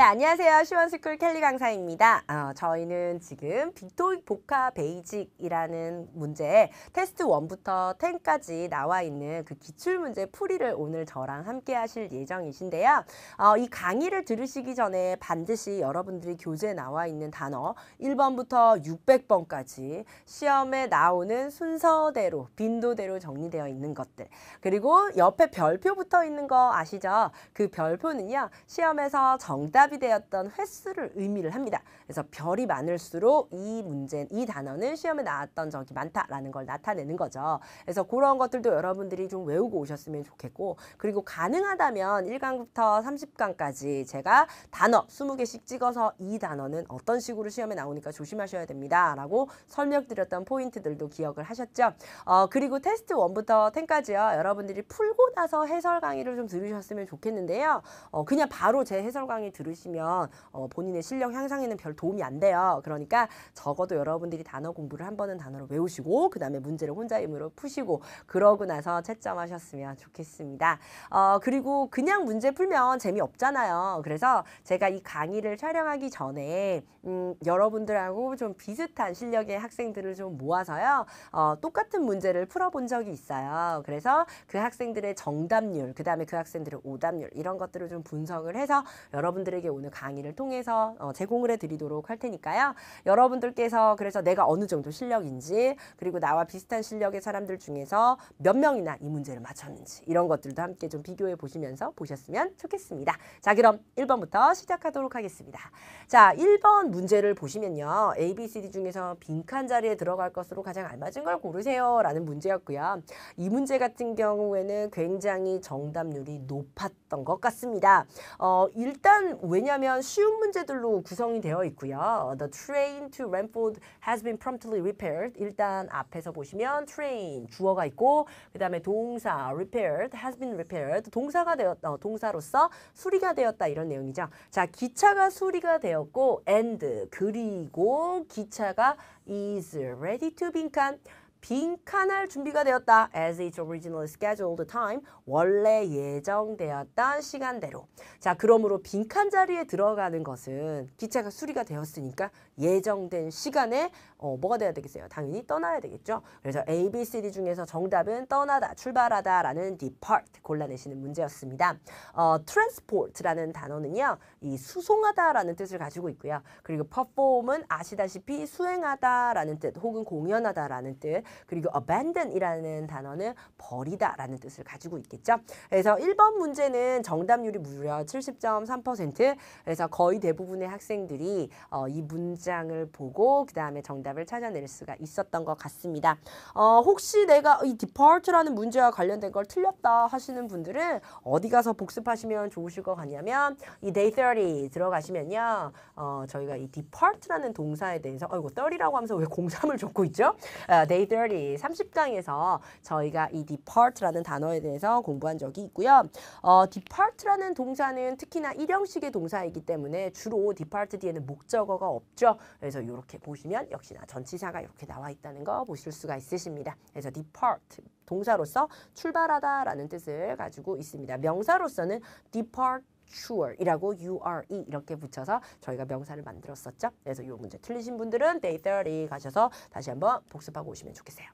네, 안녕하세요. 시원스쿨 켈리 강사입니다. 어, 저희는 지금 빅토익 복화 베이직이라는 문제에 테스트 원부터텐까지 나와 있는 그 기출문제 풀이를 오늘 저랑 함께 하실 예정이신데요. 어, 이 강의를 들으시기 전에 반드시 여러분들이 교재에 나와 있는 단어 1번부터 600번까지 시험에 나오는 순서대로, 빈도대로 정리되어 있는 것들. 그리고 옆에 별표 붙어 있는 거 아시죠? 그 별표는요. 시험에서 정답 답이되었던 횟수를 의미를 합니다. 그래서 별이 많을수록 이 문제, 이 단어는 시험에 나왔던 적이 많다라는 걸 나타내는 거죠. 그래서 그런 것들도 여러분들이 좀 외우고 오셨으면 좋겠고 그리고 가능하다면 1강부터 30강까지 제가 단어 20개씩 찍어서 이 단어는 어떤 식으로 시험에 나오니까 조심하셔야 됩니다. 라고 설명드렸던 포인트들도 기억을 하셨죠. 어, 그리고 테스트 1부터 10까지요. 여러분들이 풀고 나서 해설 강의를 좀 들으셨으면 좋겠는데요. 어, 그냥 바로 제 해설 강의 들으시 보시면 어, 본인의 실력 향상에는 별 도움이 안 돼요. 그러니까 적어도 여러분들이 단어 공부를 한 번은 단어를 외우시고 그다음에 문제를 혼자 힘으로 푸시고 그러고 나서 채점하셨으면 좋겠습니다. 어, 그리고 그냥 문제 풀면 재미없잖아요. 그래서 제가 이 강의를 촬영하기 전에 음, 여러분들하고 좀 비슷한 실력의 학생들을 좀 모아서요. 어, 똑같은 문제를 풀어본 적이 있어요. 그래서 그 학생들의 정답률, 그다음에 그 학생들의 오답률 이런 것들을 좀 분석을 해서 여러분들에게 오늘 강의를 통해서 어, 제공을 해드리도록 할 테니까요. 여러분들께서 그래서 내가 어느 정도 실력인지 그리고 나와 비슷한 실력의 사람들 중에서 몇 명이나 이 문제를 맞췄는지 이런 것들도 함께 좀 비교해 보시면서 보셨으면 좋겠습니다. 자 그럼 1번부터 시작하도록 하겠습니다. 자 1번 문제를 보시면요. A, B, C, D 중에서 빈칸 자리에 들어갈 것으로 가장 알맞은 걸 고르세요 라는 문제였고요. 이 문제 같은 경우에는 굉장히 정답률이 높았던 것 같습니다. 어, 일단 왜 왜냐하면 쉬운 문제들로 구성이 되어 있고요. The train to Renford has been promptly repaired. 일단 앞에서 보시면 train 주어가 있고 그다음에 동사 repaired has been repaired 동사가 되었다. 동사로서 수리가 되었다 이런 내용이죠. 자, 기차가 수리가 되었고 and 그리고 기차가 is ready to 빈칸 빈칸할 준비가 되었다. As its originally scheduled time. 원래 예정되었던 시간대로. 자, 그러므로 빈칸 자리에 들어가는 것은 기차가 수리가 되었으니까 예정된 시간에 어, 뭐가 돼야 되겠어요? 당연히 떠나야 되겠죠. 그래서 A, B, C, D 중에서 정답은 떠나다, 출발하다 라는 depart 골라내시는 문제였습니다. 어, transport라는 단어는요. 이 수송하다 라는 뜻을 가지고 있고요. 그리고 perform은 아시다시피 수행하다 라는 뜻 혹은 공연하다 라는 뜻 그리고 abandon이라는 단어는 버리다라는 뜻을 가지고 있겠죠. 그래서 1번 문제는 정답률이 무려 70.3% 그래서 거의 대부분의 학생들이 어, 이 문장을 보고 그 다음에 정답을 찾아낼 수가 있었던 것 같습니다. 어, 혹시 내가 이 depart라는 문제와 관련된 걸 틀렸다 하시는 분들은 어디 가서 복습하시면 좋으실 것 같냐면 이 day 30 들어가시면요. 어, 저희가 이 depart라는 동사에 대해서 아이고 30라고 하면서 왜 03을 적고 있죠? 아, day 30 30, 30강에서 저희가 이 depart라는 단어에 대해서 공부한 적이 있고요. 어, depart라는 동사는 특히나 일형식의 동사이기 때문에 주로 depart 뒤에는 목적어가 없죠. 그래서 이렇게 보시면 역시나 전치사가 이렇게 나와 있다는 거 보실 수가 있으십니다. 그래서 depart 동사로서 출발하다라는 뜻을 가지고 있습니다. 명사로서는 depart sure이라고 ure 이렇게 붙여서 저희가 명사를 만들었었죠. 그래서 이 문제 틀리신 분들은 day 30 가셔서 다시 한번 복습하고 오시면 좋겠어요.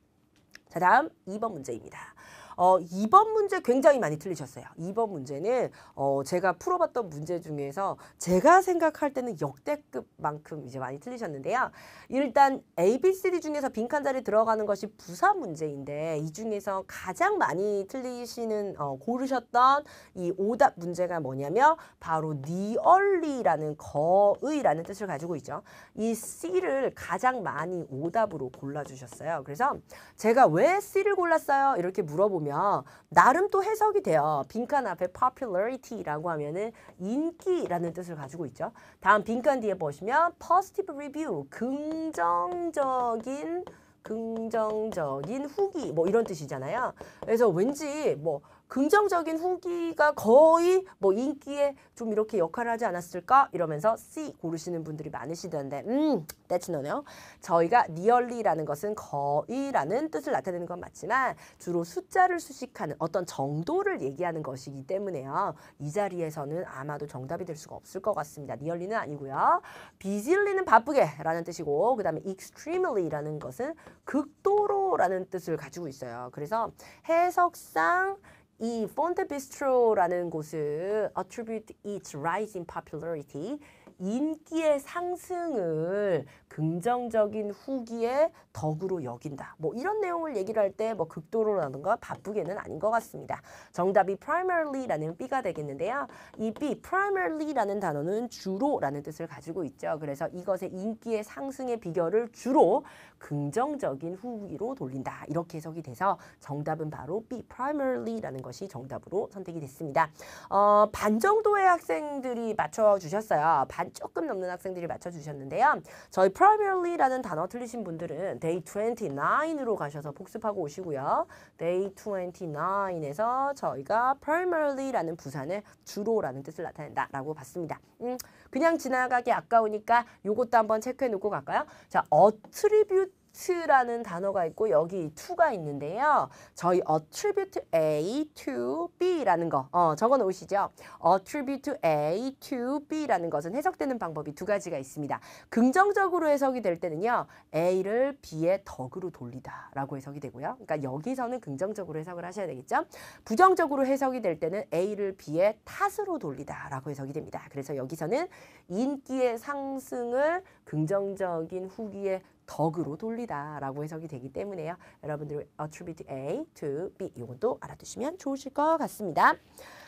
자 다음 2번 문제입니다. 어, 2번 문제 굉장히 많이 틀리셨어요. 2번 문제는 어, 제가 풀어봤던 문제 중에서 제가 생각할 때는 역대급만큼 이제 많이 틀리셨는데요. 일단 A, B, C, D 중에서 빈칸 자리 들어가는 것이 부사 문제인데 이 중에서 가장 많이 틀리시는 어, 고르셨던 이 오답 문제가 뭐냐면 바로 니얼리라는 거의라는 뜻을 가지고 있죠. 이 C를 가장 많이 오답으로 골라주셨어요. 그래서 제가 왜 C를 골랐어요? 이렇게 물어보면 보면 나름 또 해석이 돼요. 빈칸 앞에 popularity라고 하면은 인기라는 뜻을 가지고 있죠. 다음 빈칸 뒤에 보시면 positive review, 긍정적인 긍정적인 후기 뭐 이런 뜻이잖아요. 그래서 왠지 뭐 긍정적인 후기가 거의 뭐 인기에 좀 이렇게 역할을 하지 않았을까 이러면서 C 고르시는 분들이 많으시던데 음 that's no no 저희가 nearly라는 것은 거의라는 뜻을 나타내는 건 맞지만 주로 숫자를 수식하는 어떤 정도를 얘기하는 것이기 때문에요 이 자리에서는 아마도 정답이 될 수가 없을 것 같습니다 nearly는 아니고요 busyly는 바쁘게 라는 뜻이고 그 다음에 extremely라는 것은 극도로라는 뜻을 가지고 있어요 그래서 해석상 이 폰테 비스트로라는 곳은 attribute its r i s in popularity 인기의 상승을 긍정적인 후기의 덕으로 여긴다. 뭐 이런 내용을 얘기를 할 때 뭐 극도로라든가 바쁘게는 아닌 것 같습니다. 정답이 primarily,라는 B가 되겠는데요. 이 B, primarily,라는 단어는 주로라는 뜻을 가지고 있죠. 그래서 이것의 인기의 상승의 비결을 주로 긍정적인 후기로 돌린다. 이렇게 해석이 돼서 정답은 바로 B primarily.라는 것이 정답으로 선택이 됐습니다. 어, 반 정도의 학생들이 맞춰주셨어요. 반 조금 넘는 학생들이 맞춰주셨는데요. 저희 primarily.라는 단어 틀리신 분들은 day 29으로 가셔서 복습하고 오시고요. day 29에서 저희가 primarily 라는 부산을 주로라는 뜻을 나타낸다라고 봤습니다. 음, 그냥 지나가기 아까우니까 요것도 한번 체크해 놓고 갈까요? 자, 어트리뷰트 at라는 단어가 있고 여기 to가 있는데요. 저희 attribute A to B라는 거 어, 적어 놓으시죠. attribute A to B라는 것은 해석되는 방법이 두 가지가 있습니다. 긍정적으로 해석이 될 때는요. A를 B의 덕으로 돌리다 라고 해석이 되고요. 그러니까 여기서는 긍정적으로 해석을 하셔야 되겠죠. 부정적으로 해석이 될 때는 A를 B의 탓으로 돌리다 라고 해석이 됩니다. 그래서 여기서는 인기의 상승을 긍정적인 후기에 덕으로 돌리다라고 해석이 되기 때문에요. 여러분들 attribute A to B 이건 또 알아두시면 좋으실 것 같습니다.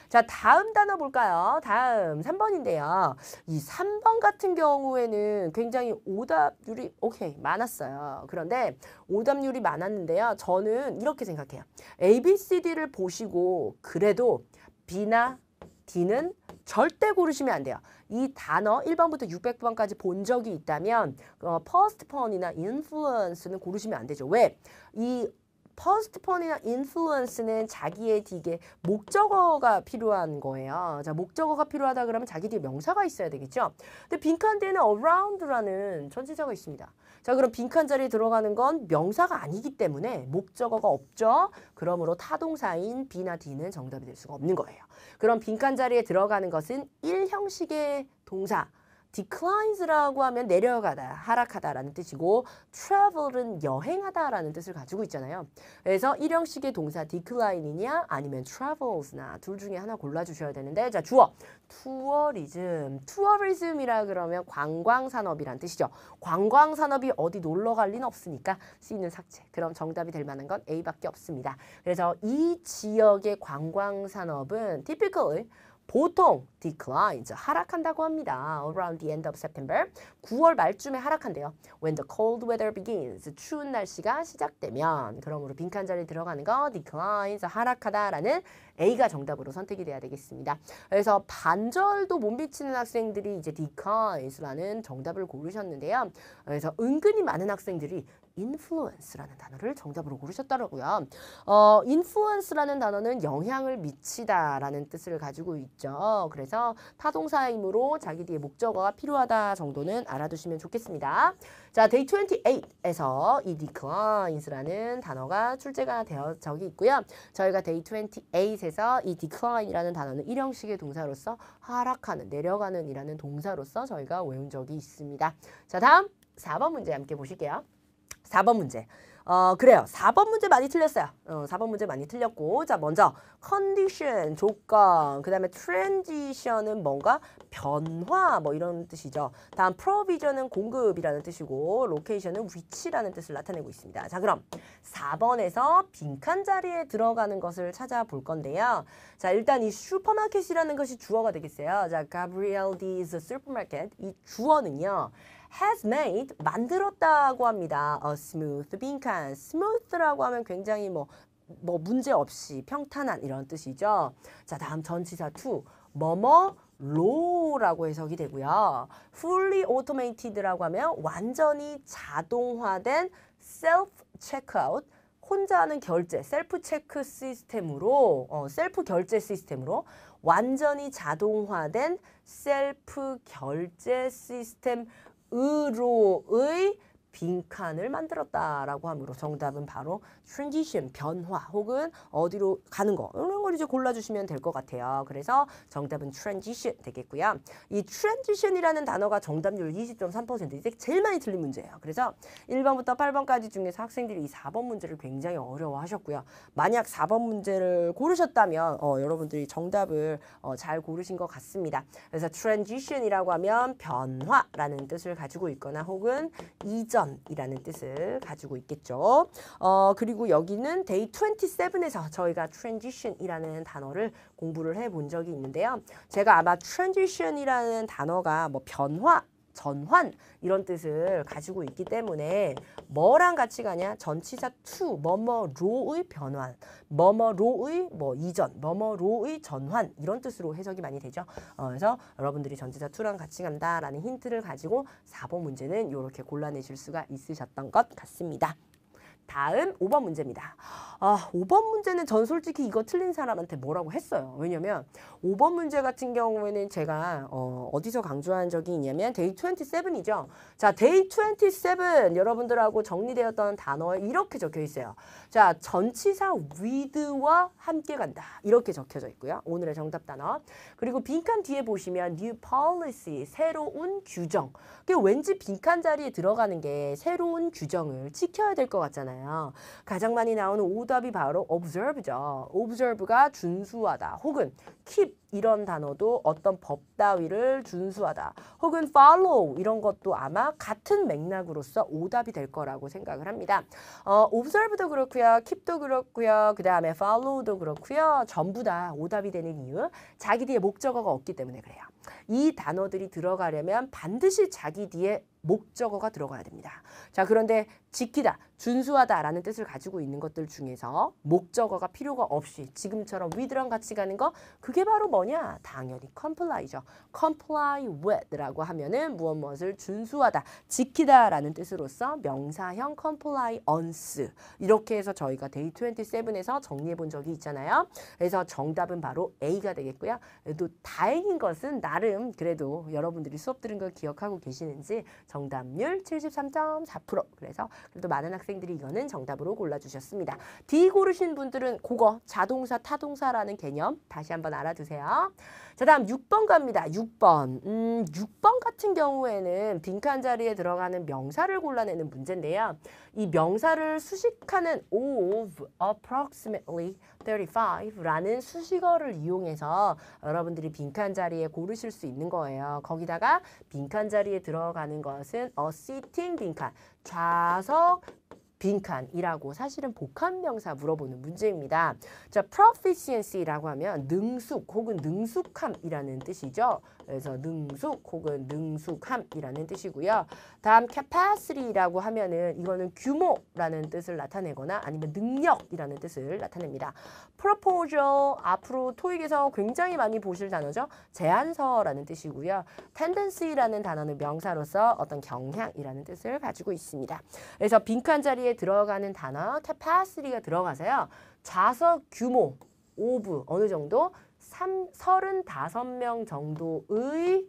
자, 다음 단어 볼까요? 다음 3번인데요. 이 3번 같은 경우에는 굉장히 오답률이 오케이 많았어요. 그런데 오답률이 많았는데요. 저는 이렇게 생각해요. ABCD를 보시고 그래도 B나 D는 절대 고르시면 안 돼요. 이 단어 1번부터 600번까지 본 적이 있다면 어, p o s t 이나 i n f l u 는 고르시면 안 되죠. 왜? 이 퍼스트펀이나 인플루언스는 자기의 뒤에 목적어가 필요한 거예요. 자, 목적어가 필요하다 그러면 자기 뒤에 명사가 있어야 되겠죠. 근데 빈칸 뒤에는 around라는 전치사가 있습니다. 자 그럼 빈칸 자리에 들어가는 건 명사가 아니기 때문에 목적어가 없죠. 그러므로 타동사인 B나 D는 정답이 될 수가 없는 거예요. 그럼 빈칸 자리에 들어가는 것은 1형식의 동사 declines라고 하면 내려가다, 하락하다라는 뜻이고 travel은 여행하다라는 뜻을 가지고 있잖아요. 그래서 일형식의 동사 decline이냐 아니면 travels나 둘 중에 하나 골라주셔야 되는데 자 주어 투어리즘, 투어리즘이라 그러면 관광산업이란 뜻이죠. 관광산업이 어디 놀러 갈 리는 없으니까 C는 삭제. 그럼 정답이 될 만한 건 A밖에 없습니다. 그래서 이 지역의 관광산업은 typically 보통 declines 하락한다고 합니다. around the end of September 9월 말쯤에 하락한대요. when the cold weather begins 추운 날씨가 시작되면 그러므로 빈칸 자리 들어가는 거 declines 하락하다라는 A가 정답으로 선택이 돼야 되겠습니다. 그래서 반절도 못 미치는 학생들이 이제 decines라는 정답을 고르셨는데요. 그래서 은근히 많은 학생들이 influence라는 단어를 정답으로 고르셨더라고요. 어, influence라는 단어는 영향을 미치다라는 뜻을 가지고 있죠. 그래서 타동사이므로 자기 뒤에 목적어가 필요하다 정도는 알아두시면 좋겠습니다. 자, day 28에서 이 d e c l i n e 라는 단어가 출제가 되어 적이 있고요. 저희가 day 28에서 이 decline이라는 단어는 일형식의 동사로서 하락하는, 내려가는 이라는 동사로서 저희가 외운 적이 있습니다. 자, 다음 4번 문제 함께 보실게요. 4번 문제. 어, 그래요. 4번 문제 많이 틀렸어요. 어, 4번 문제 많이 틀렸고. 자, 먼저 컨디션, 조건, 그 다음에 트랜지션은 뭔가 변화 뭐 이런 뜻이죠. 다음 프로비전은 공급이라는 뜻이고 로케이션은 위치라는 뜻을 나타내고 있습니다. 자 그럼 4번에서 빈칸 자리에 들어가는 것을 찾아볼 건데요. 자 일단 이 슈퍼마켓이라는 것이 주어가 되겠어요. 자 Gabriel D is supermarket. 이 주어는요. has made 만들었다고 합니다. a smooth 빈칸. smooth라고 하면 굉장히 뭐뭐 문제 없이 평탄한 이런 뜻이죠. 자, 다음 전치사 to 뭐뭐 l 라고 해석이 되고요. fully automated라고 하면 완전히 자동화된 self checkout 혼자 하는 결제, 셀프 체크 시스템으로, 어, 셀프 결제 시스템으로 완전히 자동화된 셀프 결제 시스템으로의 빈칸을 만들었다라고 함으로 정답은 바로 transition 변화 혹은 어디로 가는 거 이런 걸 이제 골라주시면 될 것 같아요. 그래서 정답은 transition 되겠고요. 이 transition이라는 단어가 정답률 20.3% 이제 제일 많이 틀린 문제예요. 그래서 1번부터 8번까지 중에서 학생들이 이 4번 문제를 굉장히 어려워하셨고요. 만약 4번 문제를 고르셨다면 어, 여러분들이 정답을 어, 잘 고르신 것 같습니다. 그래서 transition이라고 하면 변화라는 뜻을 가지고 있거나 혹은 이전 전이라는 뜻을 가지고 있겠죠. 어, 그리고 여기는 데이 27에서 저희가 transition이라는 단어를 공부를 해본 적이 있는데요. 제가 아마 transition이라는 단어가 뭐 변화 전환 이런 뜻을 가지고 있기 때문에 뭐랑 같이 가냐 전치사 to 뭐뭐로의 변환 뭐뭐로의 뭐 이전 뭐뭐로의 전환 이런 뜻으로 해석이 많이 되죠 어, 그래서 여러분들이 전치사 to랑 같이 간다라는 힌트를 가지고 4번 문제는 이렇게 골라내실 수가 있으셨던 것 같습니다 다음 5번 문제입니다. 아, 5번 문제는 전 솔직히 이거 틀린 사람한테 뭐라고 했어요. 왜냐면 5번 문제 같은 경우에는 제가 어, 어디서 강조한 적이 있냐면 데이 27이죠. 자, 데이 27 여러분들하고 정리되었던 단어에 이렇게 적혀 있어요. 자, 전치사 with와 함께 간다. 이렇게 적혀져 있고요. 오늘의 정답 단어. 그리고 빈칸 뒤에 보시면 new policy, 새로운 규정. 그게 왠지 빈칸 자리에 들어가는 게 새로운 규정을 지켜야 될 것 같잖아요. 가장 많이 나오는 오답이 바로 observe죠. observe가 준수하다 혹은 keep keep 이런 단어도 어떤 법 따위를 준수하다 혹은 follow 이런 것도 아마 같은 맥락으로서 오답이 될 거라고 생각을 합니다. 어, observe도 그렇고요. keep도 그렇고요. 그 다음에 follow도 그렇고요. 전부 다 오답이 되는 이유 자기 뒤에 목적어가 없기 때문에 그래요. 이 단어들이 들어가려면 반드시 자기 뒤에 목적어가 들어가야 됩니다. 자 그런데 지키다, 준수하다라는 뜻을 가지고 있는 것들 중에서 목적어가 필요가 없이 지금처럼 with랑 같이 가는 거 그게 바로 뭐냐? 당연히 comply죠. comply with라고 하면은 무엇 무엇을 준수하다, 지키다라는 뜻으로서 명사형 compliance 이렇게 해서 저희가 데이 27에서 정리해 본 적이 있잖아요. 그래서 정답은 바로 A가 되겠고요. 또 다행인 것은 나름 그래도 여러분들이 수업 들은 걸 기억하고 계시는지 정답률 73.4% 그래서 그래도 많은 학생들이 이거는 정답으로 골라주셨습니다. D 고르신 분들은 고거 자동사 타동사라는 개념 다시 한번 알아두세요. 자 다음 6번 갑니다. 6번. 음, 6번 같은 경우에는 빈칸 자리에 들어가는 명사를 골라내는 문제인데요. 이 명사를 수식하는 of, approximately, 35라는 수식어를 이용해서 여러분들이 빈칸 자리에 고르실 수 있는 거예요. 거기다가 빈칸 자리에 들어가는 것은 a sitting 빈칸, 좌석 빈칸이라고 사실은 복합명사 물어보는 문제입니다. 자, proficiency라고 하면 능숙 혹은 능숙함이라는 뜻이죠. 그래서 능숙 혹은 능숙함이라는 뜻이고요. 다음 capacity라고 하면은 이거는 규모라는 뜻을 나타내거나 아니면 능력이라는 뜻을 나타냅니다. proposal 앞으로 토익에서 굉장히 많이 보실 단어죠. 제안서라는 뜻이고요. tendency라는 단어는 명사로서 어떤 경향이라는 뜻을 가지고 있습니다. 그래서 빈칸 자리에 들어가는 단어 capacity가 들어가서요. 좌석 규모 오브 어느 정도 삼, 35명 정도의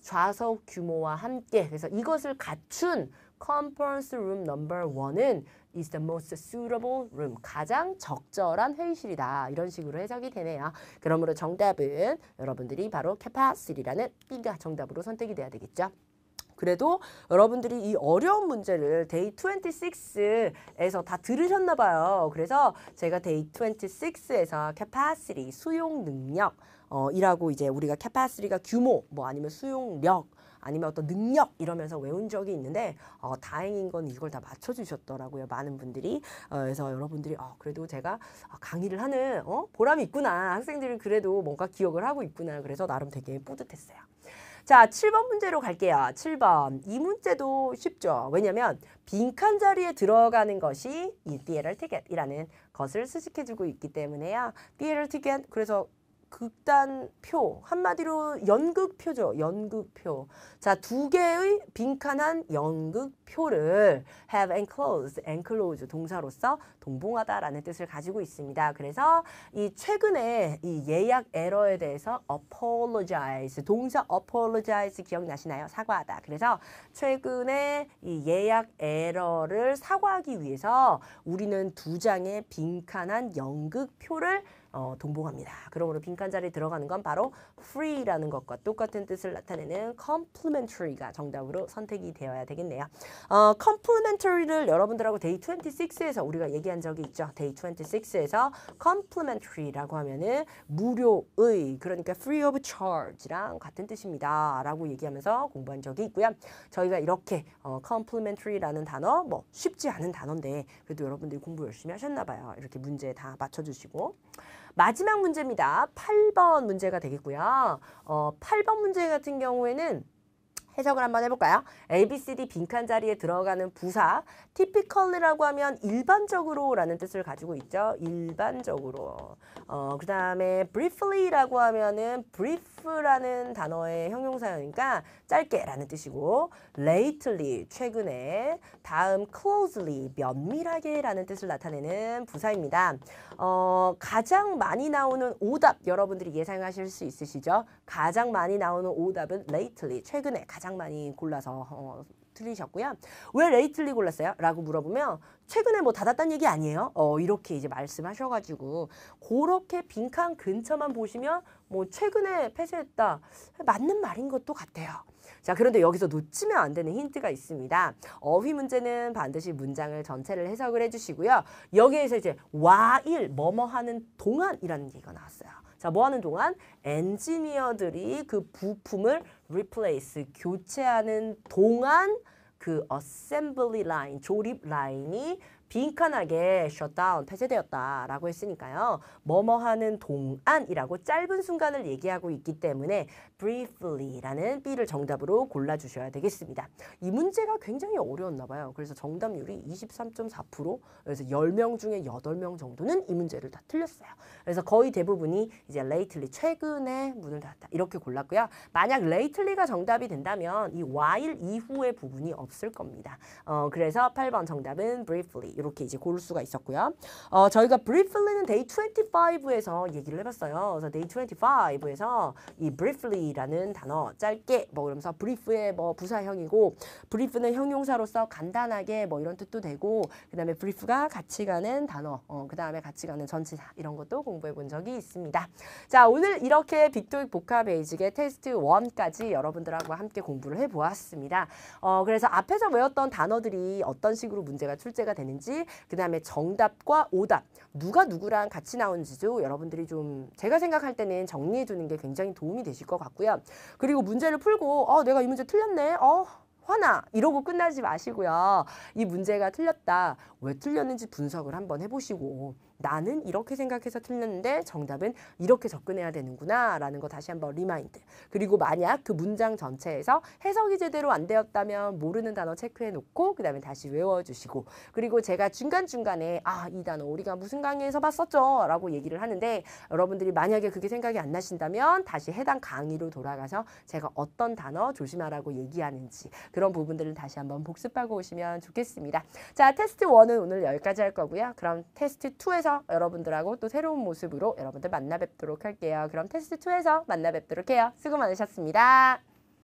좌석 규모와 함께 그래서 이것을 갖춘 컨퍼런스 룸 넘버 원은 is the most suitable room 가장 적절한 회의실이다 이런 식으로 해석이 되네요. 그러므로 정답은 여러분들이 바로 capacity라는 B가 정답으로 선택이 돼야 되겠죠. 그래도 여러분들이 이 어려운 문제를 데이 26에서 다 들으셨나 봐요. 그래서 제가 데이 26에서 capacity, 수용 능력 어, 이라고 이제 우리가 capacity가 규모 뭐 아니면 수용력 아니면 어떤 능력 이러면서 외운 적이 있는데 어, 다행인 건 이걸 다 맞춰주셨더라고요. 많은 분들이. 어, 그래서 여러분들이 어, 그래도 제가 어, 강의를 하는 어, 보람이 있구나. 학생들은 그래도 뭔가 기억을 하고 있구나. 그래서 나름 되게 뿌듯했어요. 자, 7번 문제로 갈게요. 7번. 이 문제도 쉽죠. 왜냐면 빈칸 자리에 들어가는 것이 이 t h e a t i c k e t 이라는 것을 수식해주고 있기 때문에요. t h e a t ticket 그래서 극단표 한마디로 연극표죠. 연극표. 자, 두 개의 빈칸한 연극표를 have enclosed, enclose 동사로서 동봉하다라는 뜻을 가지고 있습니다. 그래서 이 최근에 이 예약 에러에 대해서 apologize 동사 apologize 기억나시나요? 사과하다. 그래서 최근에 이 예약 에러를 사과하기 위해서 우리는 두 장의 빈칸한 연극표를 어, 동봉합니다. 그러므로 빈칸 자리에 들어가는 건 바로 free라는 것과 똑같은 뜻을 나타내는 complementary가 정답으로 선택이 되어야 되겠네요. 어, complementary를 여러분들하고 데이 26에서 우리가 얘기한 적이 있죠. 데이 26에서 complementary라고 하면은 무료의 그러니까 free of charge랑 같은 뜻입니다. 라고 얘기하면서 공부한 적이 있고요. 저희가 이렇게 어, complementary라는 단어 뭐 쉽지 않은 단어인데 그래도 여러분들이 공부 열심히 하셨나 봐요. 이렇게 문제 에다 맞춰주시고 마지막 문제입니다. 8번 문제가 되겠고요. 어, 8번 문제 같은 경우에는 해석을 한번 해볼까요? ABCD 빈칸 자리에 들어가는 부사 typically라고 하면 일반적으로 라는 뜻을 가지고 있죠. 일반적으로 어, 그 다음에 briefly라고 하면은 brief라는 단어의 형용사니까 짧게 라는 뜻이고 lately 최근에 다음 closely 면밀하게 라는 뜻을 나타내는 부사입니다. 어, 가장 많이 나오는 오답 여러분들이 예상하실 수 있으시죠? 가장 많이 나오는 오답은 lately 최근에 가장 가장 많이 골라서 어, 틀리셨고요. 왜 레이틀리 골랐어요? 라고 물어보면 최근에 뭐 닫았다는 얘기 아니에요? 어, 이렇게 이제 말씀하셔가지고 그렇게 빈칸 근처만 보시면 뭐 최근에 폐쇄했다 맞는 말인 것도 같아요. 자 그런데 여기서 놓치면 안 되는 힌트가 있습니다. 어휘 문제는 반드시 문장을 전체를 해석을 해주시고요. 여기에서 이제 와일 뭐뭐 하는 동안이라는 얘기가 나왔어요. 자, 뭐 하는 동안 엔지니어들이 그 부품을 replace 교체하는 동안 그 assembly line 조립 라인이 빈칸하게 셧다운 t d 폐쇄되었다라고 했으니까요. 뭐뭐하는 동안이라고 짧은 순간을 얘기하고 있기 때문에 briefly라는 B를 정답으로 골라주셔야 되겠습니다. 이 문제가 굉장히 어려웠나 봐요. 그래서 정답률이 23.4% 그래서 10명 중에 8명 정도는 이 문제를 다 틀렸어요. 그래서 거의 대부분이 이제 lately, 최근에 문을 닫았다 이렇게 골랐고요. 만약 lately가 정답이 된다면 이 while 이후의 부분이 없을 겁니다. 어, 그래서 8번 정답은 briefly 이렇게 이제 고를 수가 있었고요. 어, 저희가 briefly는 day 25에서 얘기를 해봤어요. 그래서 day 25에서 이 briefly라는 단어 짧게 뭐 그러면서 brief의 뭐 부사형이고 brief는 형용사로서 간단하게 뭐 이런 뜻도 되고 그 다음에 brief가 같이 가는 단어 어, 그 다음에 같이 가는 전치사 이런 것도 공부해 본 적이 있습니다. 자 오늘 이렇게 빅토익 복합 베이직의 테스트 1까지 여러분들하고 함께 공부를 해보았습니다. 어, 그래서 앞에서 외웠던 단어들이 어떤 식으로 문제가 출제가 되는지 나오는지 그다음에 정답과 오답 누가 누구랑 같이 나오는지도 여러분들이 좀 제가 생각할 때는 정리해 두는 게 굉장히 도움이 되실 것 같고요. 그리고 문제를 풀고 어 내가 이 문제 틀렸네. 어 화나 이러고 끝나지 마시고요. 이 문제가 틀렸다. 왜 틀렸는지 분석을 한번 해보시고 나는 이렇게 생각해서 틀렸는데 정답은 이렇게 접근해야 되는구나 라는 거 다시 한번 리마인드. 그리고 만약 그 문장 전체에서 해석이 제대로 안 되었다면 모르는 단어 체크해 놓고 그 다음에 다시 외워주시고 그리고 제가 중간중간에 아, 이 단어 우리가 무슨 강의에서 봤었죠 라고 얘기를 하는데 여러분들이 만약에 그게 생각이 안 나신다면 다시 해당 강의로 돌아가서 제가 어떤 단어 조심하라고 얘기하는지 그런 부분들을 다시 한번 복습하고 오시면 좋겠습니다. 자, 테스트 1은 오늘 여기까지 할 거고요. 그럼 테스트 2에서 2에서 여러분들하고 또 새로운 모습으로 여러분들 만나 뵙도록 할게요. 그럼 테스트 2에서 만나 뵙도록 해요. 수고 많으셨습니다.